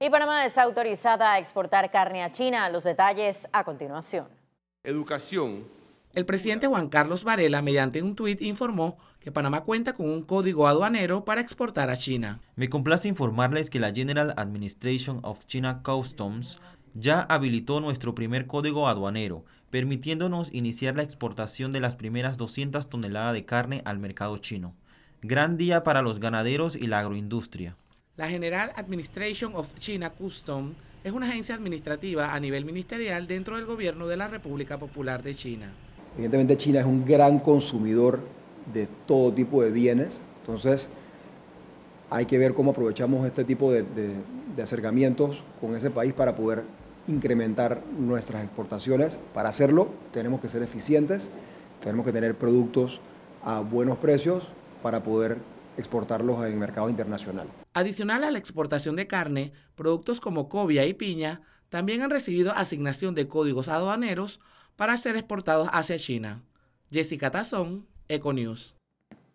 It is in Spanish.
Y Panamá es autorizada a exportar carne a China. Los detalles a continuación. Educación. El presidente Juan Carlos Varela, mediante un tuit, informó que Panamá cuenta con un código aduanero para exportar a China. Me complace informarles que la General Administration of China Customs ya habilitó nuestro primer código aduanero, permitiéndonos iniciar la exportación de las primeras 200 toneladas de carne al mercado chino. Gran día para los ganaderos y la agroindustria. La General Administration of China Custom es una agencia administrativa a nivel ministerial dentro del gobierno de la República Popular de China. Evidentemente China es un gran consumidor de todo tipo de bienes, entonces hay que ver cómo aprovechamos este tipo de, de acercamientos con ese país para poder incrementar nuestras exportaciones. Para hacerlo tenemos que ser eficientes, tenemos que tener productos a buenos precios para poder exportarlos al mercado internacional. Adicional a la exportación de carne, productos como cobia y piña también han recibido asignación de códigos aduaneros para ser exportados hacia China. Jessica Tazón, Econews.